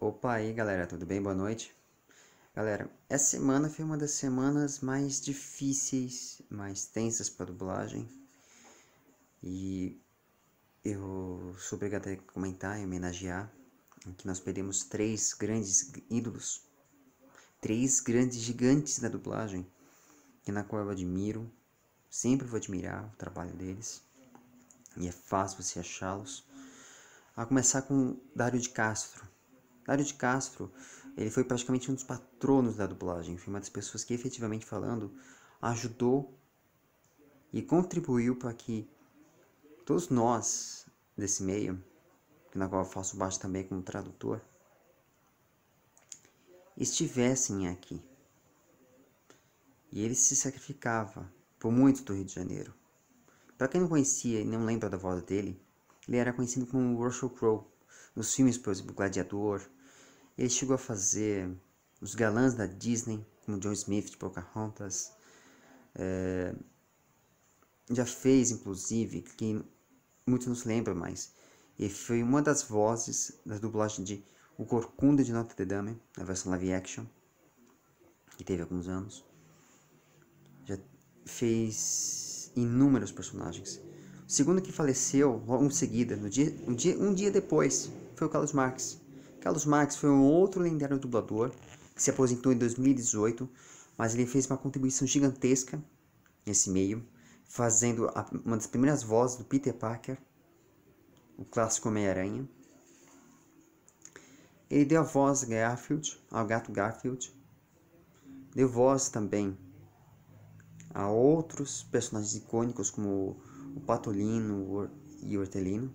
Opa aí galera, tudo bem? Boa noite. Galera, essa semana foi uma das semanas mais difíceis, mais tensas para dublagem. E eu sou obrigado a comentar e homenagear que nós perdemos três grandes ídolos, três grandes gigantes da dublagem, que na qual eu admiro, sempre vou admirar o trabalho deles. E é fácil você achá-los. A começar com Dário de Castro Dário de Castro, ele foi praticamente um dos patronos da dublagem, foi uma das pessoas que efetivamente falando ajudou e contribuiu para que todos nós desse meio, na qual eu faço baixo também como tradutor, estivessem aqui. E ele se sacrificava por muito do Rio de Janeiro. Para quem não conhecia e não lembra da voz dele, ele era conhecido como Russell Crowe nos filmes, por exemplo, Gladiador. Ele chegou a fazer os galãs da Disney, como John Smith de Pocahontas. É, já fez, inclusive, muitos não nos lembram mais. E foi uma das vozes da dublagem de O Corcunda de Notre Dame, na versão live action, que teve alguns anos. Já fez inúmeros personagens segundo que faleceu logo em seguida, no dia, um, dia, um dia depois, foi o Carlos Marx. Carlos Marx foi um outro lendário dublador que se aposentou em 2018, mas ele fez uma contribuição gigantesca nesse meio, fazendo a, uma das primeiras vozes do Peter Parker, o clássico Homem-Aranha. Ele deu a voz a Garfield, ao gato Garfield. Deu voz também a outros personagens icônicos como o patolino e o hortelino,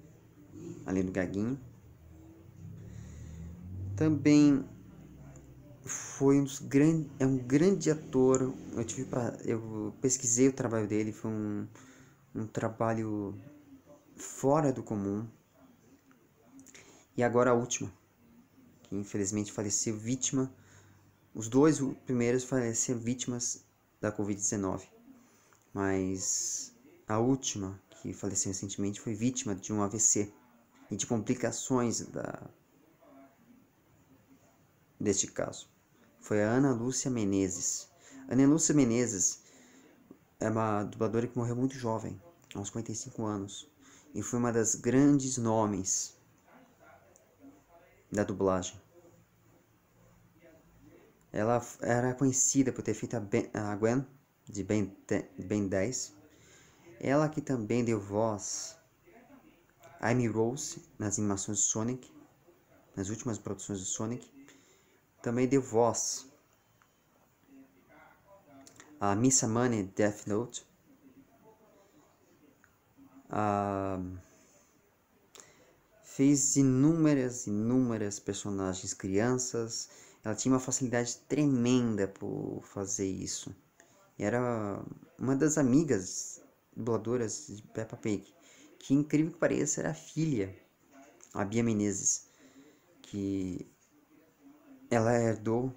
além do gaguinho. Também foi um dos grandes, é um grande ator. Eu tive pra, eu pesquisei o trabalho dele, foi um, um trabalho fora do comum. E agora a última, que infelizmente faleceu vítima. Os dois primeiros faleceram vítimas da Covid-19. Mas a última, que faleceu recentemente, foi vítima de um AVC e de complicações da... deste caso. Foi a Ana Lúcia Menezes. Ana Lúcia Menezes é uma dubladora que morreu muito jovem, aos 55 anos, e foi uma das grandes nomes da dublagem. Ela era conhecida por ter feito a, ben, a Gwen de Ben, ben 10 ela que também deu voz a Amy Rose nas animações de Sonic, nas últimas produções de Sonic, também deu voz a Miss Money Death Note, ah, fez inúmeras, inúmeras personagens crianças. Ela tinha uma facilidade tremenda por fazer isso. E era uma das amigas dubladoras de Peppa Pig, que incrível que pareça era a filha, a Bia Menezes, que ela herdou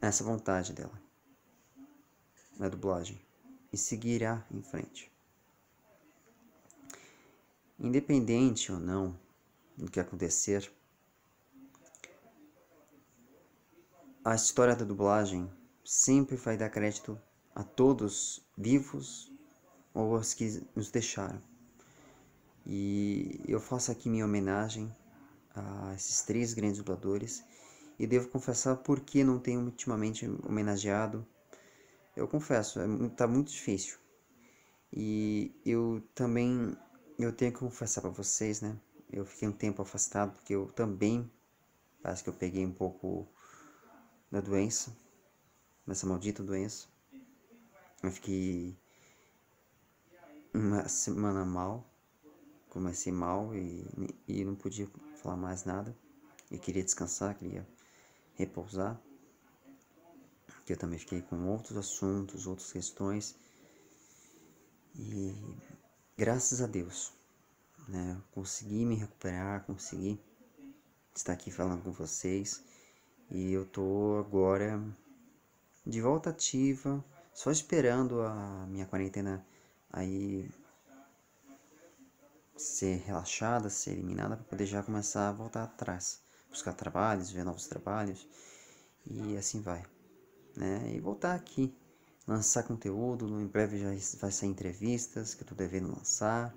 essa vontade dela na dublagem e seguirá em frente. Independente ou não do que acontecer, a história da dublagem sempre vai dar crédito a todos vivos ou aos que nos deixaram. E eu faço aqui minha homenagem a esses três grandes dubladores e devo confessar porque não tenho ultimamente homenageado. Eu confesso, está é muito difícil. E eu também eu tenho que confessar para vocês, né? Eu fiquei um tempo afastado porque eu também parece que eu peguei um pouco da doença, dessa maldita doença. Eu fiquei uma semana mal, comecei mal e, e não podia falar mais nada. Eu queria descansar, queria repousar. Que eu também fiquei com outros assuntos, outras questões. E graças a Deus, né, consegui me recuperar, consegui estar aqui falando com vocês. E eu tô agora de volta ativa, só esperando a minha quarentena aí ser relaxada, ser eliminada, para poder já começar a voltar atrás, buscar trabalhos, ver novos trabalhos e assim vai, né? E voltar aqui, lançar conteúdo, em breve já vai sair entrevistas que eu tô devendo lançar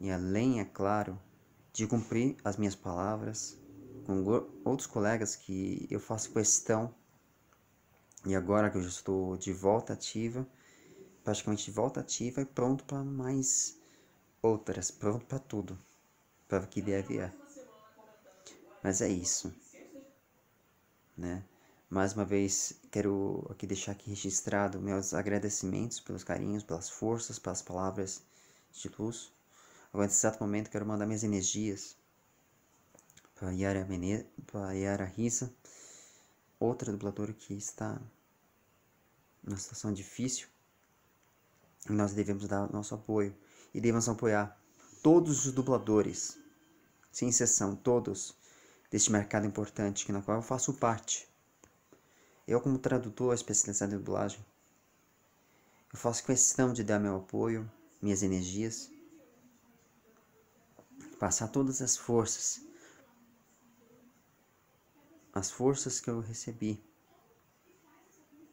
e além, é claro, de cumprir as minhas palavras com outros colegas que eu faço questão e agora que eu já estou de volta ativa, praticamente de volta ativa e pronto para mais outras, pronto para tudo, para o que vier vier. Mas é isso, né? Mais uma vez, quero aqui deixar aqui registrado meus agradecimentos pelos carinhos, pelas forças, pelas palavras de luz. Agora, nesse exato momento, quero mandar minhas energias para Yara, Mene... para Yara Risa, outra dubladora que está numa situação difícil. Nós devemos dar nosso apoio e devemos apoiar todos os dubladores, sem exceção, todos deste mercado importante que na qual eu faço parte. Eu, como tradutor especializado em dublagem, eu faço questão de dar meu apoio, minhas energias, passar todas as forças as forças que eu recebi,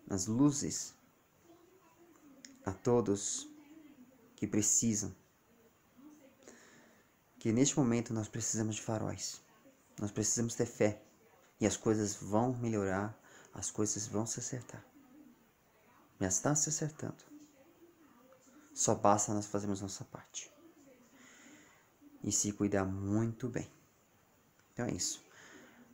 as luzes a todos que precisam. Que neste momento nós precisamos de faróis, nós precisamos ter fé e as coisas vão melhorar, as coisas vão se acertar. Já está se acertando. Só basta nós fazermos nossa parte e se cuidar muito bem. Então é isso.